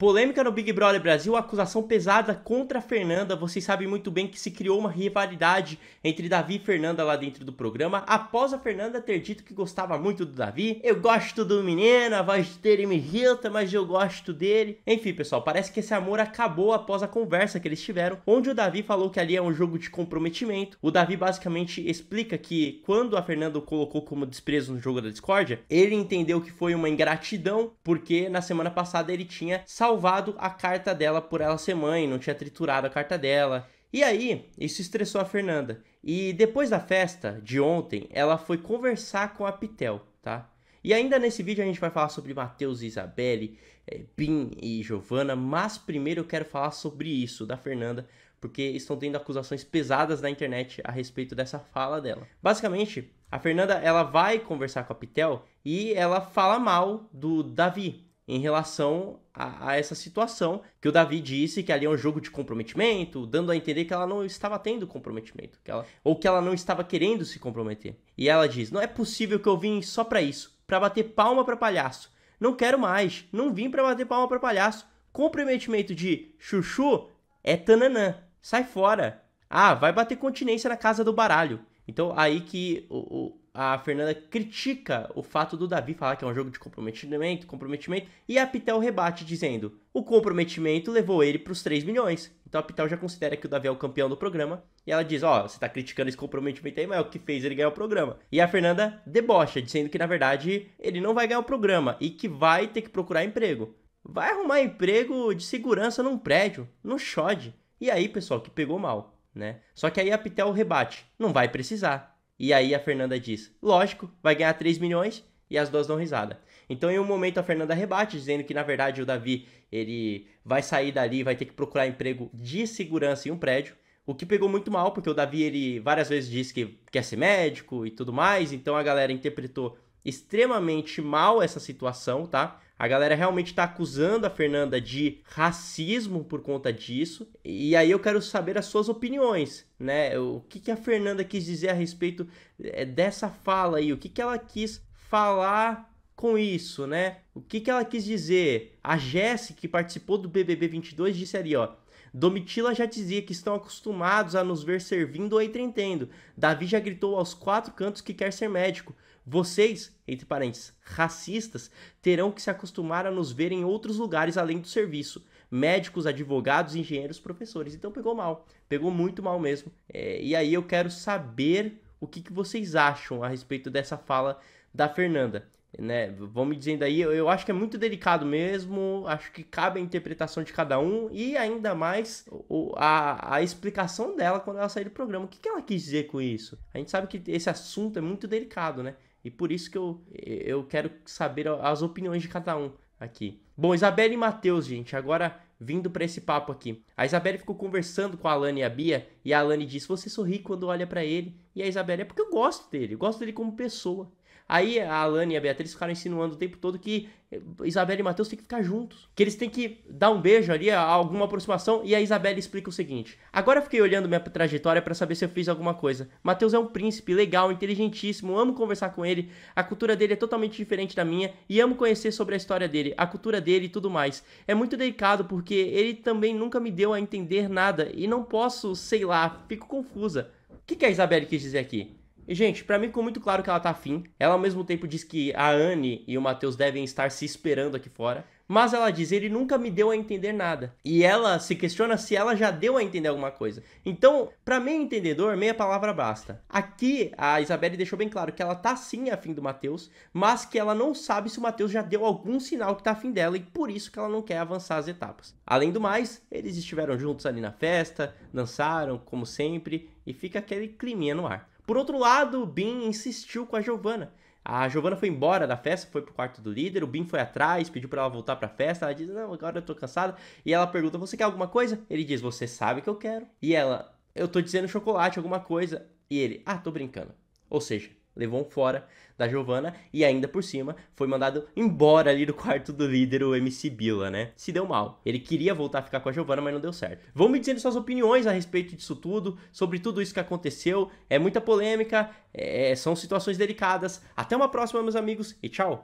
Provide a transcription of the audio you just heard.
Polêmica no Big Brother Brasil, acusação pesada contra a Fernanda. Vocês sabem muito bem que se criou uma rivalidade entre Davi e Fernanda lá dentro do programa, após a Fernanda ter dito que gostava muito do Davi. Eu gosto do menino, a voz dele me irrita, mas eu gosto dele. Enfim, pessoal, parece que esse amor acabou após a conversa que eles tiveram, onde o Davi falou que ali é um jogo de comprometimento. O Davi basicamente explica que quando a Fernanda o colocou como desprezo no jogo da discórdia, ele entendeu que foi uma ingratidão, porque na semana passada ele tinha salvado salvado a carta dela por ela ser mãe, não tinha triturado a carta dela. E aí, isso estressou a Fernanda. E depois da festa de ontem, ela foi conversar com a Pitel, tá? E ainda nesse vídeo a gente vai falar sobre Matheus e Isabelle, é, e Giovana, mas primeiro eu quero falar sobre isso da Fernanda, porque estão tendo acusações pesadas na internet a respeito dessa fala dela. Basicamente, a Fernanda ela vai conversar com a Pitel e ela fala mal do Davi, em relação a, a, essa situação que o Davi disse que ali é um jogo de comprometimento, dando a entender que ela não estava tendo comprometimento, que ela, ou que ela não estava querendo se comprometer. E ela diz: "Não é possível que eu vim só para isso, para bater palma para palhaço. Não quero mais, não vim para bater palma para palhaço. Comprometimento de chuchu é tananã. Sai fora. Ah, vai bater continência na casa do baralho. Então, aí que o, o, a Fernanda critica o fato do Davi falar que é um jogo de comprometimento, comprometimento, e a Pitel rebate dizendo: o comprometimento levou ele para os 3 milhões. Então a Pitel já considera que o Davi é o campeão do programa, e ela diz: ó, oh, você está criticando esse comprometimento aí, mas é o que fez ele ganhar o programa. E a Fernanda debocha, dizendo que na verdade ele não vai ganhar o programa e que vai ter que procurar emprego. Vai arrumar emprego de segurança num prédio, no chode. E aí, pessoal, que pegou mal né? Só que aí a Pitel rebate, não vai precisar. E aí a Fernanda diz, lógico, vai ganhar 3 milhões e as duas dão risada. Então em um momento a Fernanda rebate, dizendo que na verdade o Davi ele vai sair dali, vai ter que procurar emprego de segurança em um prédio. O que pegou muito mal, porque o Davi ele várias vezes disse que quer ser médico e tudo mais, então a galera interpretou extremamente mal essa situação, tá? A galera realmente tá acusando a Fernanda de racismo por conta disso. E aí eu quero saber as suas opiniões, né? O que, que a Fernanda quis dizer a respeito eh, dessa fala aí? O que, que ela quis falar com isso, né? O que, que ela quis dizer? A Jess, que participou do BBB 22, disse ali, ó. Domitila já dizia que estão acostumados a nos ver servindo ou entretendo. Davi já gritou aos quatro cantos que quer ser médico. Vocês, entre parênteses, racistas, terão que se acostumar a nos ver em outros lugares além do serviço. Médicos, advogados, engenheiros, professores. Então pegou mal. Pegou muito mal mesmo. É, e aí eu quero saber o que, que vocês acham a respeito dessa fala da Fernanda né? Vão me dizendo aí, eu, acho que é muito delicado mesmo, acho que cabe a interpretação de cada um e ainda mais o, a, a explicação dela quando ela sair do programa. O que, que ela quis dizer com isso? A gente sabe que esse assunto é muito delicado, né? E por isso que eu, eu quero saber as opiniões de cada um aqui. Bom, Isabelle e Matheus, gente, agora vindo para esse papo aqui. A Isabelle ficou conversando com a Alane e a Bia, e a Alane disse: Você sorri quando olha para ele. E a Isabelle é porque eu gosto dele, eu gosto dele como pessoa. Aí a Alane e a Beatriz ficaram insinuando o tempo todo que eh, Isabela e Matheus têm que ficar juntos. Que eles têm que dar um beijo ali, alguma aproximação. E a Isabela explica o seguinte: Agora eu fiquei olhando minha trajetória para saber se eu fiz alguma coisa. Matheus é um príncipe legal, inteligentíssimo, amo conversar com ele. A cultura dele é totalmente diferente da minha e amo conhecer sobre a história dele, a cultura dele e tudo mais. É muito delicado porque ele também nunca me deu a entender nada e não posso, sei lá, fico confusa. O que, que a Isabelle quis dizer aqui? E, gente, para mim ficou muito claro que ela tá afim. Ela ao mesmo tempo diz que a Anne e o Matheus devem estar se esperando aqui fora. Mas ela diz, ele nunca me deu a entender nada. E ela se questiona se ela já deu a entender alguma coisa. Então, para meio entendedor, meia palavra basta. Aqui, a Isabelle deixou bem claro que ela tá sim afim do Matheus, mas que ela não sabe se o Matheus já deu algum sinal que tá afim dela e por isso que ela não quer avançar as etapas. Além do mais, eles estiveram juntos ali na festa, dançaram, como sempre, e fica aquele climinha no ar. Por outro lado, o Bin insistiu com a Giovanna. A Giovanna foi embora da festa, foi pro quarto do líder, o Bin foi atrás, pediu para ela voltar pra festa, ela diz, não, agora eu tô cansada, e ela pergunta, você quer alguma coisa? Ele diz, você sabe que eu quero. E ela, eu tô dizendo chocolate, alguma coisa. E ele, ah, tô brincando. Ou seja, Levou um fora da Giovana e ainda por cima foi mandado embora ali do quarto do líder, o MC Bila, né? Se deu mal. Ele queria voltar a ficar com a Giovana, mas não deu certo. Vão me dizendo suas opiniões a respeito disso tudo, sobre tudo isso que aconteceu. É muita polêmica, é, são situações delicadas. Até uma próxima, meus amigos, e tchau!